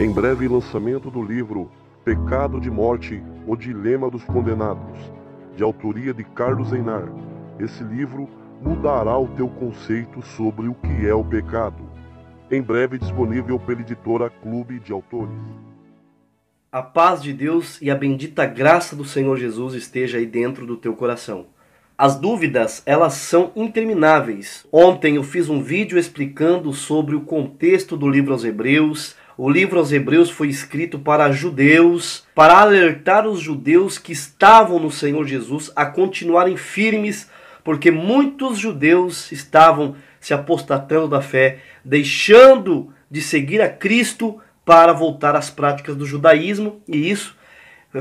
Em breve lançamento do livro Pecado de Morte, O Dilema dos Condenados, de autoria de Carlos Einar. Esse livro mudará o teu conceito sobre o que é o pecado. Em breve disponível pela editora Clube de Autores. A paz de Deus e a bendita graça do Senhor Jesus esteja aí dentro do teu coração. As dúvidas, elas são intermináveis. Ontem eu fiz um vídeo explicando sobre o contexto do livro aos Hebreus, o livro aos Hebreus foi escrito para judeus, para alertar os judeus que estavam no Senhor Jesus a continuarem firmes, porque muitos judeus estavam se apostatando da fé, deixando de seguir a Cristo para voltar às práticas do judaísmo, e isso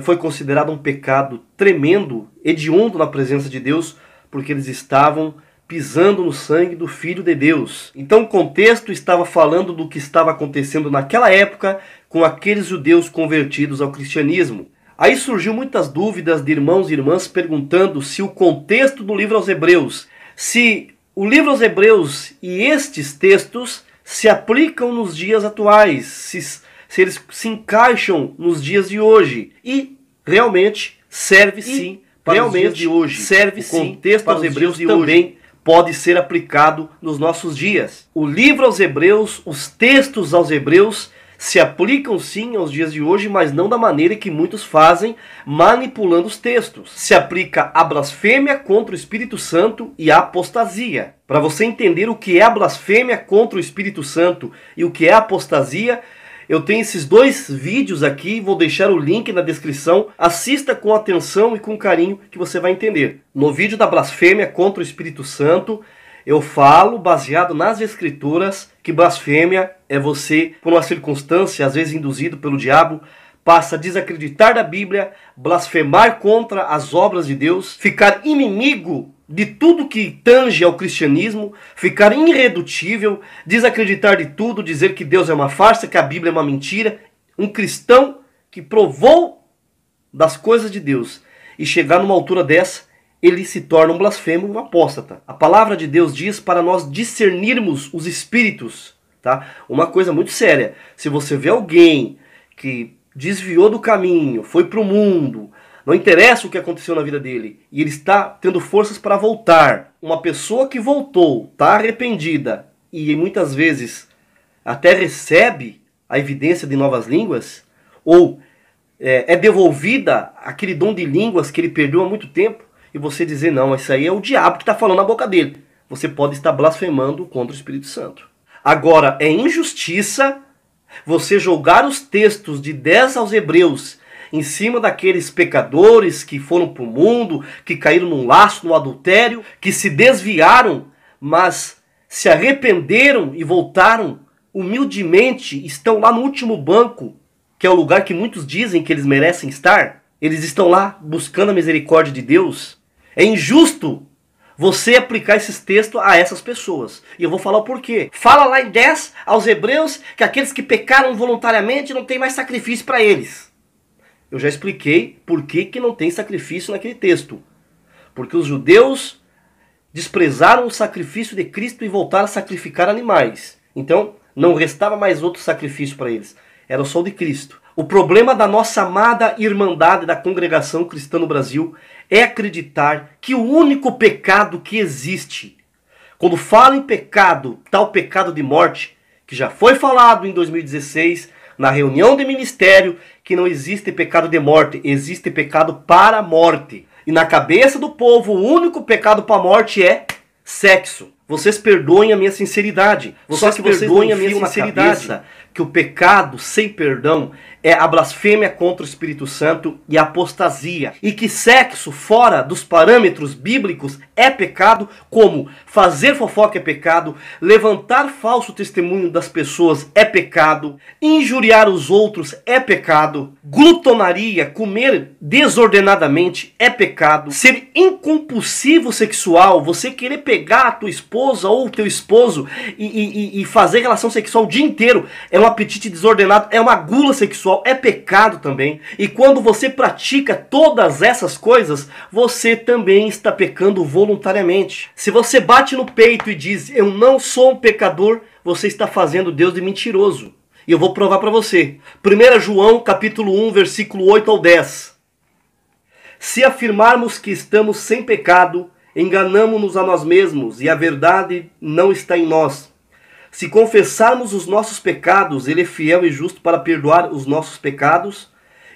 foi considerado um pecado tremendo, hediondo na presença de Deus, porque eles estavam pisando no sangue do Filho de Deus. Então o contexto estava falando do que estava acontecendo naquela época com aqueles judeus convertidos ao cristianismo. Aí surgiu muitas dúvidas de irmãos e irmãs perguntando se o contexto do livro aos Hebreus, se o livro aos Hebreus e estes textos se aplicam nos dias atuais, se, se eles se encaixam nos dias de hoje. E realmente serve e, sim para realmente, os dias de hoje. Serve o sim contexto para os Hebreus de hoje pode ser aplicado nos nossos dias. O livro aos Hebreus, os textos aos Hebreus, se aplicam sim aos dias de hoje, mas não da maneira que muitos fazem, manipulando os textos. Se aplica a blasfêmia contra o Espírito Santo e a apostasia. Para você entender o que é a blasfêmia contra o Espírito Santo e o que é a apostasia, eu tenho esses dois vídeos aqui, vou deixar o link na descrição. Assista com atenção e com carinho que você vai entender. No vídeo da blasfêmia contra o Espírito Santo, eu falo, baseado nas escrituras, que blasfêmia é você, por uma circunstância, às vezes induzido pelo diabo, passa a desacreditar da Bíblia, blasfemar contra as obras de Deus, ficar inimigo de tudo que tange ao cristianismo, ficar irredutível, desacreditar de tudo, dizer que Deus é uma farsa, que a Bíblia é uma mentira. Um cristão que provou das coisas de Deus e chegar numa altura dessa, ele se torna um blasfemo um apóstata. A palavra de Deus diz para nós discernirmos os espíritos, tá? Uma coisa muito séria. Se você vê alguém que desviou do caminho, foi para o mundo, não interessa o que aconteceu na vida dele. E ele está tendo forças para voltar. Uma pessoa que voltou, está arrependida e muitas vezes até recebe a evidência de novas línguas, ou é, é devolvida aquele dom de línguas que ele perdeu há muito tempo, e você dizer, não, isso aí é o diabo que está falando na boca dele. Você pode estar blasfemando contra o Espírito Santo. Agora, é injustiça você jogar os textos de 10 aos Hebreus em cima daqueles pecadores que foram para o mundo, que caíram num laço, no adultério, que se desviaram, mas se arrependeram e voltaram humildemente, estão lá no último banco, que é o lugar que muitos dizem que eles merecem estar. Eles estão lá buscando a misericórdia de Deus. É injusto você aplicar esses textos a essas pessoas. E eu vou falar o porquê. Fala lá em 10 aos hebreus que aqueles que pecaram voluntariamente não tem mais sacrifício para eles. Eu já expliquei por que, que não tem sacrifício naquele texto. Porque os judeus desprezaram o sacrifício de Cristo e voltaram a sacrificar animais. Então, não restava mais outro sacrifício para eles. Era só o de Cristo. O problema da nossa amada irmandade da congregação cristã no Brasil é acreditar que o único pecado que existe, quando fala em pecado, tal pecado de morte, que já foi falado em 2016 na reunião de ministério que não existe pecado de morte, existe pecado para a morte. E na cabeça do povo, o único pecado para a morte é sexo. Vocês perdoem a minha sinceridade. Vocês Só que perdoem a minha sinceridade. Que o pecado sem perdão é a blasfêmia contra o Espírito Santo e a apostasia. E que sexo fora dos parâmetros bíblicos é pecado, como fazer fofoca é pecado, levantar falso testemunho das pessoas é pecado, injuriar os outros é pecado, glutonaria, comer desordenadamente é pecado, ser incompulsivo sexual, você querer pegar a tua esposa esposa ou o teu esposo e, e, e fazer relação sexual o dia inteiro é um apetite desordenado, é uma gula sexual, é pecado também. E quando você pratica todas essas coisas, você também está pecando voluntariamente. Se você bate no peito e diz, eu não sou um pecador, você está fazendo Deus de mentiroso. E eu vou provar para você. 1 João capítulo 1, versículo 8 ao 10. Se afirmarmos que estamos sem pecado, enganamos-nos a nós mesmos e a verdade não está em nós. Se confessarmos os nossos pecados, Ele é fiel e justo para perdoar os nossos pecados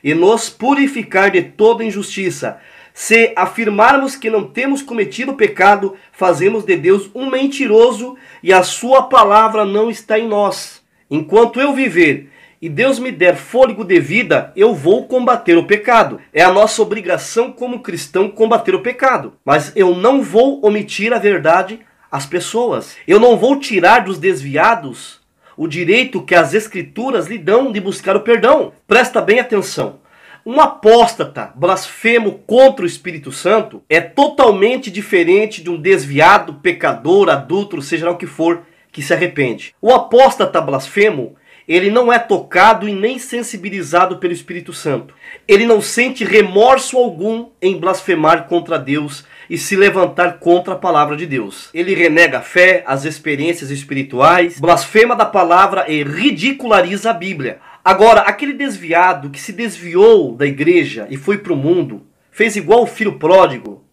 e nos purificar de toda injustiça. Se afirmarmos que não temos cometido pecado, fazemos de Deus um mentiroso e a Sua palavra não está em nós. Enquanto eu viver, e Deus me der fôlego de vida, eu vou combater o pecado. É a nossa obrigação como cristão combater o pecado. Mas eu não vou omitir a verdade às pessoas. Eu não vou tirar dos desviados o direito que as escrituras lhe dão de buscar o perdão. Presta bem atenção. Um apóstata blasfemo contra o Espírito Santo é totalmente diferente de um desviado, pecador, adulto, seja lá o que for, que se arrepende. O apóstata blasfemo ele não é tocado e nem sensibilizado pelo Espírito Santo. Ele não sente remorso algum em blasfemar contra Deus e se levantar contra a palavra de Deus. Ele renega a fé, as experiências espirituais, blasfema da palavra e ridiculariza a Bíblia. Agora, aquele desviado que se desviou da igreja e foi para o mundo, fez igual o filho pródigo,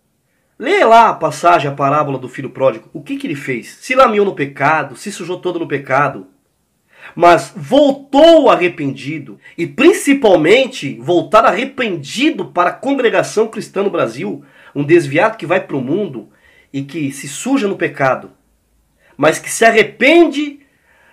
Leia lá a passagem, a parábola do filho pródigo. O que, que ele fez? Se lamiu no pecado, se sujou todo no pecado, mas voltou arrependido. E principalmente voltar arrependido para a congregação cristã no Brasil, um desviado que vai para o mundo e que se suja no pecado, mas que se arrepende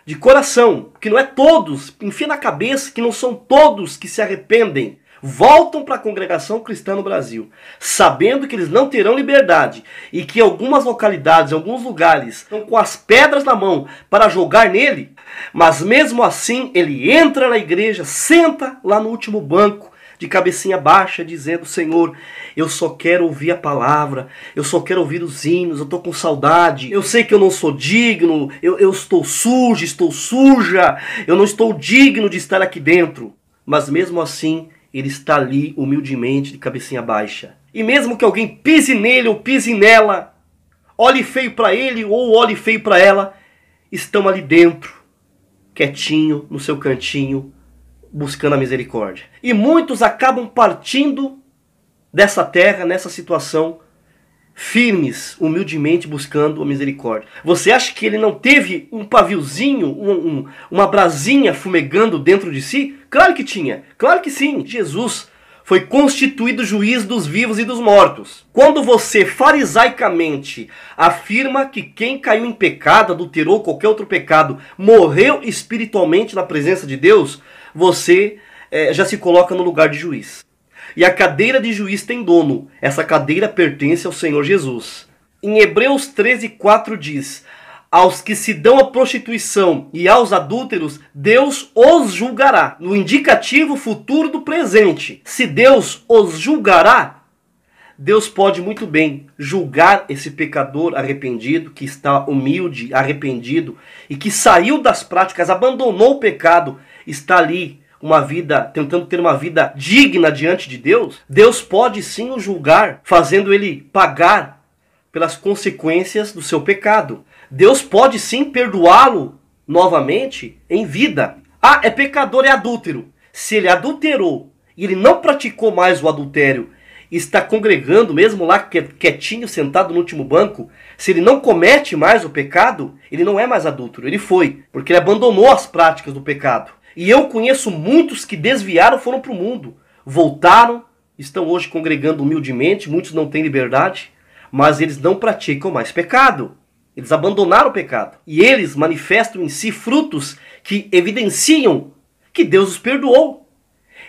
de coração, que não é todos, enfia na cabeça que não são todos que se arrependem voltam para a congregação cristã no Brasil, sabendo que eles não terão liberdade e que algumas localidades, alguns lugares, estão com as pedras na mão para jogar nele, mas mesmo assim ele entra na igreja, senta lá no último banco, de cabecinha baixa, dizendo: Senhor, eu só quero ouvir a palavra, eu só quero ouvir os hinos, eu estou com saudade, eu sei que eu não sou digno, eu, eu estou sujo, estou suja, eu não estou digno de estar aqui dentro. Mas mesmo assim, ele está ali humildemente, de cabecinha baixa. E mesmo que alguém pise nele ou pise nela, olhe feio para ele ou olhe feio para ela, estão ali dentro, quietinho, no seu cantinho, buscando a misericórdia. E muitos acabam partindo dessa terra, nessa situação, firmes, humildemente buscando a misericórdia. Você acha que ele não teve um paviozinho, um, um, uma brasinha fumegando dentro de si? Claro que tinha, claro que sim. Jesus foi constituído juiz dos vivos e dos mortos. Quando você farisaicamente afirma que quem caiu em pecado, adulterou qualquer outro pecado, morreu espiritualmente na presença de Deus, você é, já se coloca no lugar de juiz e a cadeira de juiz tem dono. Essa cadeira pertence ao Senhor Jesus. Em Hebreus 13:4 diz: Aos que se dão à prostituição e aos adúlteros, Deus os julgará. No indicativo futuro do presente. Se Deus os julgará, Deus pode muito bem julgar esse pecador arrependido, que está humilde, arrependido e que saiu das práticas, abandonou o pecado, está ali uma vida, tentando ter uma vida digna diante de Deus, Deus pode sim o julgar, fazendo ele pagar pelas consequências do seu pecado. Deus pode sim perdoá-lo novamente em vida. Ah, é pecador, é adúltero. Se ele adulterou e ele não praticou mais o adultério, está congregando mesmo lá quietinho, sentado no último banco, se ele não comete mais o pecado, ele não é mais adúltero, ele foi, porque ele abandonou as práticas do pecado. E eu conheço muitos que desviaram, foram para o mundo, voltaram, estão hoje congregando humildemente, muitos não têm liberdade, mas eles não praticam mais pecado. Eles abandonaram o pecado. E eles manifestam em si frutos que evidenciam que Deus os perdoou.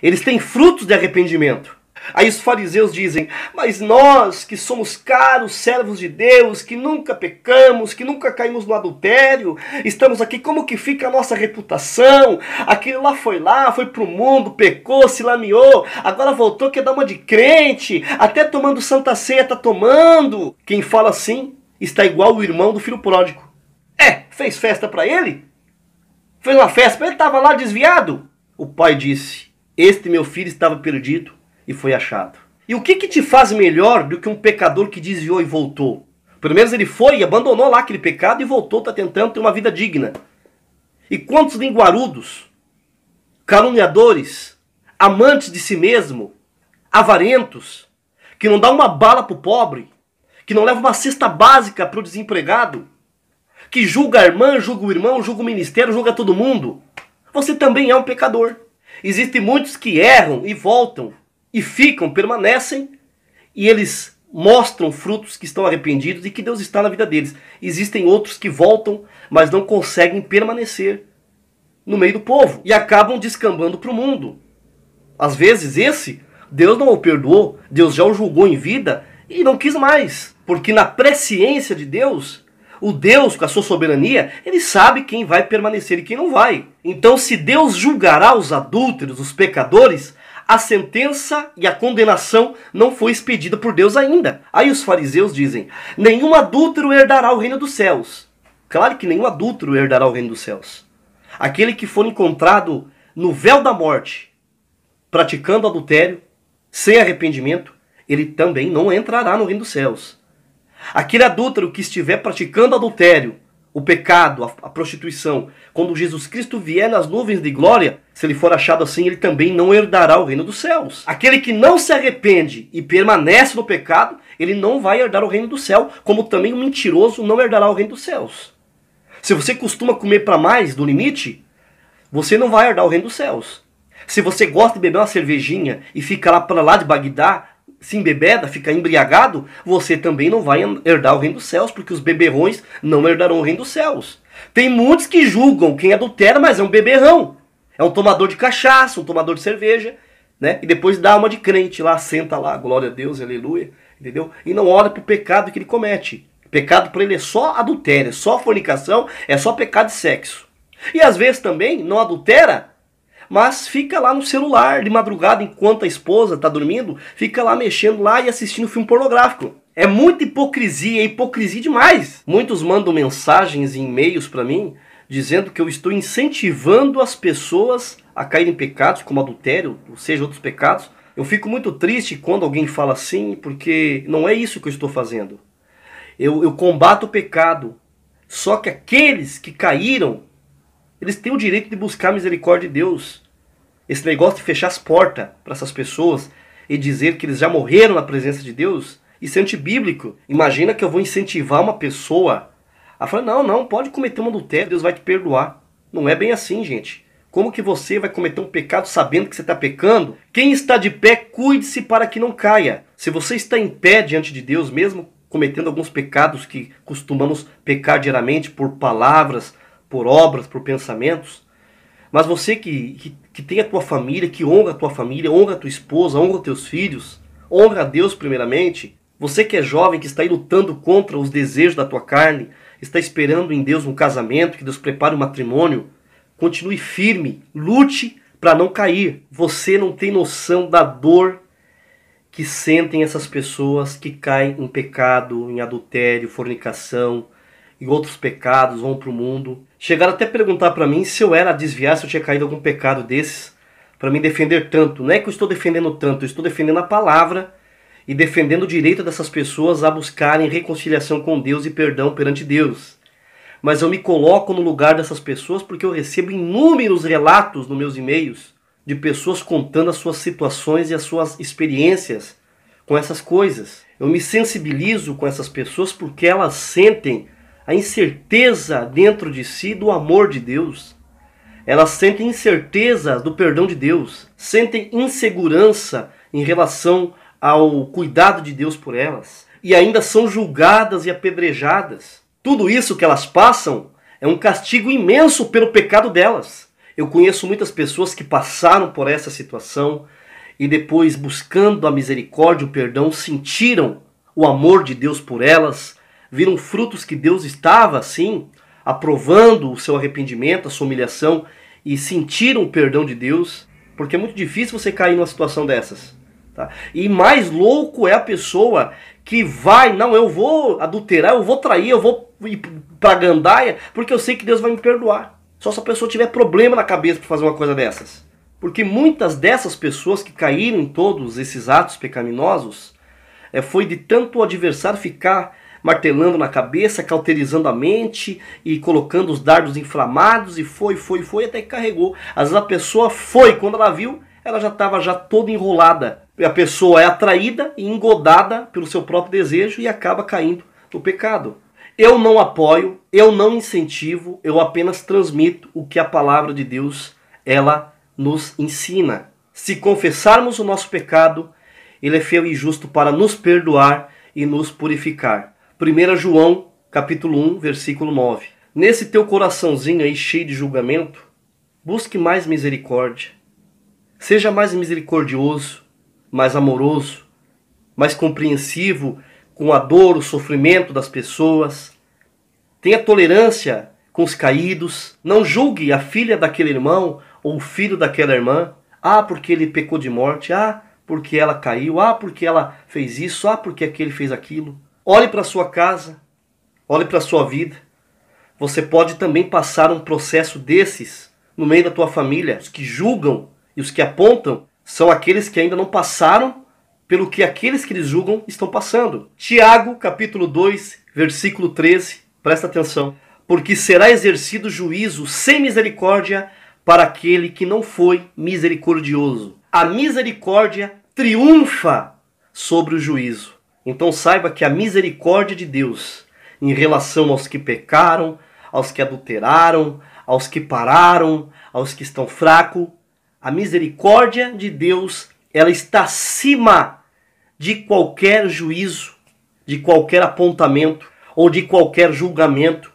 Eles têm frutos de arrependimento. Aí os fariseus dizem: Mas nós que somos caros servos de Deus, que nunca pecamos, que nunca caímos no adultério, estamos aqui, como que fica a nossa reputação? Aquele lá foi lá, foi pro mundo, pecou, se lameou, agora voltou, quer é dar uma de crente, até tomando santa ceia tá tomando. Quem fala assim está igual o irmão do filho pródigo. É, fez festa para ele? Fez uma festa para ele, estava lá desviado? O pai disse: Este meu filho estava perdido e foi achado. E o que, que te faz melhor do que um pecador que desviou e voltou? Pelo menos ele foi e abandonou lá aquele pecado e voltou, está tentando ter uma vida digna. E quantos linguarudos, caluniadores, amantes de si mesmo, avarentos, que não dá uma bala para o pobre, que não leva uma cesta básica para o desempregado, que julga a irmã, julga o irmão, julga o ministério, julga todo mundo, você também é um pecador. Existem muitos que erram e voltam e ficam, permanecem, e eles mostram frutos que estão arrependidos e que Deus está na vida deles. Existem outros que voltam, mas não conseguem permanecer no meio do povo e acabam descambando para o mundo. Às vezes, esse Deus não o perdoou, Deus já o julgou em vida e não quis mais, porque na presciência de Deus o Deus, com a sua soberania, ele sabe quem vai permanecer e quem não vai. Então, se Deus julgará os adúlteros, os pecadores, a sentença e a condenação não foi expedida por Deus ainda. Aí os fariseus dizem: nenhum adúltero herdará o reino dos céus. Claro que nenhum adúltero herdará o reino dos céus. Aquele que for encontrado no véu da morte, praticando adultério, sem arrependimento, ele também não entrará no reino dos céus. Aquele adúltero que estiver praticando adultério, o pecado, a, prostituição, quando Jesus Cristo vier nas nuvens de glória, se ele for achado assim, ele também não herdará o reino dos céus. Aquele que não se arrepende e permanece no pecado, ele não vai herdar o reino do céu, como também o mentiroso não herdará o reino dos céus. Se você costuma comer para mais do limite, você não vai herdar o reino dos céus. Se você gosta de beber uma cervejinha e fica lá para lá de Bagdá, se embebeda, fica embriagado, você também não vai herdar o reino dos céus, porque os beberrões não herdarão o reino dos céus. Tem muitos que julgam quem adultera, mas é um beberrão. É um tomador de cachaça, um tomador de cerveja, né? E depois dá uma de crente lá, senta lá, glória a Deus, aleluia, entendeu? E não olha o pecado que ele comete. Pecado para ele é só adultério, é só fornicação, é só pecado de sexo. E às vezes também não adultera, mas fica lá no celular de madrugada enquanto a esposa está dormindo, fica lá mexendo lá e assistindo filme pornográfico. É muita hipocrisia, é hipocrisia demais. Muitos mandam mensagens e e-mails para mim dizendo que eu estou incentivando as pessoas a caírem em pecados como adultério, ou seja, outros pecados. Eu fico muito triste quando alguém fala assim, porque não é isso que eu estou fazendo. Eu, eu combato o pecado. Só que aqueles que caíram eles têm o direito de buscar a misericórdia de Deus. Esse negócio de fechar as portas para essas pessoas e dizer que eles já morreram na presença de Deus, isso é antibíblico. Imagina que eu vou incentivar uma pessoa a falar: não, não, pode cometer um adultério, Deus vai te perdoar. Não é bem assim, gente. Como que você vai cometer um pecado sabendo que você está pecando? Quem está de pé, cuide-se para que não caia. Se você está em pé diante de Deus, mesmo cometendo alguns pecados que costumamos pecar diariamente por palavras, por obras, por pensamentos, mas você que, que, que, tem a tua família, que honra a tua família, honra a tua esposa, honra os teus filhos, honra a Deus primeiramente, você que é jovem, que está aí lutando contra os desejos da tua carne, está esperando em Deus um casamento, que Deus prepare um matrimônio, continue firme, lute para não cair. Você não tem noção da dor que sentem essas pessoas que caem em pecado, em adultério, fornicação, em outros pecados, vão para o mundo. Chegaram até a perguntar para mim se eu era desviar, se eu tinha caído algum pecado desses, para me defender tanto. Não é que eu estou defendendo tanto, eu estou defendendo a palavra e defendendo o direito dessas pessoas a buscarem reconciliação com Deus e perdão perante Deus. Mas eu me coloco no lugar dessas pessoas porque eu recebo inúmeros relatos nos meus e-mails de pessoas contando as suas situações e as suas experiências com essas coisas. Eu me sensibilizo com essas pessoas porque elas sentem a incerteza dentro de si do amor de Deus. Elas sentem incerteza do perdão de Deus, sentem insegurança em relação ao cuidado de Deus por elas, e ainda são julgadas e apedrejadas. Tudo isso que elas passam é um castigo imenso pelo pecado delas. Eu conheço muitas pessoas que passaram por essa situação e depois, buscando a misericórdia, o perdão, sentiram o amor de Deus por elas, viram frutos que Deus estava, assim aprovando o seu arrependimento, a sua humilhação e sentiram o perdão de Deus, porque é muito difícil você cair numa situação dessas. Tá? E mais louco é a pessoa que vai, não, eu vou adulterar, eu vou trair, eu vou ir pra gandaia, porque eu sei que Deus vai me perdoar. Só se a pessoa tiver problema na cabeça para fazer uma coisa dessas. Porque muitas dessas pessoas que caíram em todos esses atos pecaminosos, é, foi de tanto o adversário ficar martelando na cabeça, cauterizando a mente e colocando os dardos inflamados e foi, foi, foi até que carregou. Às vezes a pessoa foi, quando ela viu, ela já estava já toda enrolada. E a pessoa é atraída e engodada pelo seu próprio desejo e acaba caindo no pecado. Eu não apoio, eu não incentivo, eu apenas transmito o que a palavra de Deus ela nos ensina. Se confessarmos o nosso pecado, ele é fiel e justo para nos perdoar e nos purificar. 1 João, capítulo 1, versículo 9. Nesse teu coraçãozinho aí cheio de julgamento, busque mais misericórdia. Seja mais misericordioso, mais amoroso, mais compreensivo com a dor, o sofrimento das pessoas. Tenha tolerância com os caídos. Não julgue a filha daquele irmão ou o filho daquela irmã. Ah, porque ele pecou de morte. Ah, porque ela caiu. Ah, porque ela fez isso. Ah, porque aquele fez aquilo. Olhe para sua casa, olhe para sua vida. Você pode também passar um processo desses no meio da tua família. Os que julgam e os que apontam são aqueles que ainda não passaram pelo que aqueles que eles julgam estão passando. Tiago, capítulo 2, versículo 13. Presta atenção. Porque será exercido juízo sem misericórdia para aquele que não foi misericordioso. A misericórdia triunfa sobre o juízo. Então saiba que a misericórdia de Deus em relação aos que pecaram, aos que adulteraram, aos que pararam, aos que estão fracos, a misericórdia de Deus, ela está acima de qualquer juízo, de qualquer apontamento ou de qualquer julgamento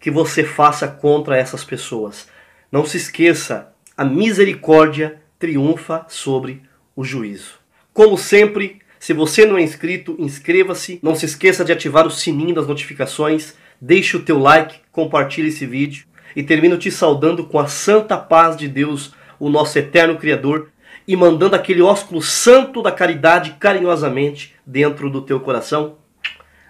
que você faça contra essas pessoas. Não se esqueça, a misericórdia triunfa sobre o juízo. Como sempre, se você não é inscrito, inscreva-se. Não se esqueça de ativar o sininho das notificações. Deixe o teu like, compartilhe esse vídeo. E termino te saudando com a santa paz de Deus, o nosso eterno Criador, e mandando aquele ósculo santo da caridade carinhosamente dentro do teu coração.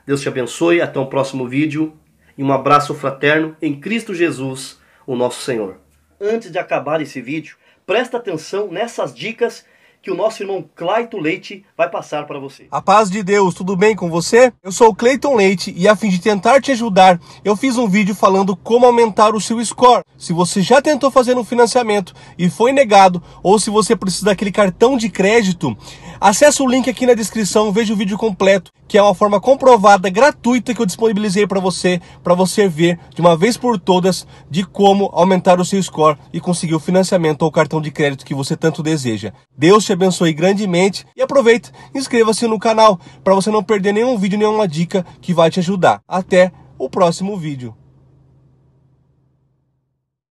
Deus te abençoe. Até o um próximo vídeo. E um abraço fraterno em Cristo Jesus, o nosso Senhor. Antes de acabar esse vídeo, presta atenção nessas dicas que o nosso irmão Claito Leite vai passar para você. A paz de Deus, tudo bem com você? Eu sou o Cleiton Leite e a fim de tentar te ajudar, eu fiz um vídeo falando como aumentar o seu score. Se você já tentou fazer um financiamento e foi negado, ou se você precisa daquele cartão de crédito, acesse o link aqui na descrição, veja o vídeo completo que é uma forma comprovada, gratuita que eu disponibilizei para você, para você ver de uma vez por todas de como aumentar o seu score e conseguir o financiamento ou cartão de crédito que você tanto deseja. Deus te abençoe grandemente e aproveita, inscreva-se no canal para você não perder nenhum vídeo, nenhuma dica que vai te ajudar. Até o próximo vídeo.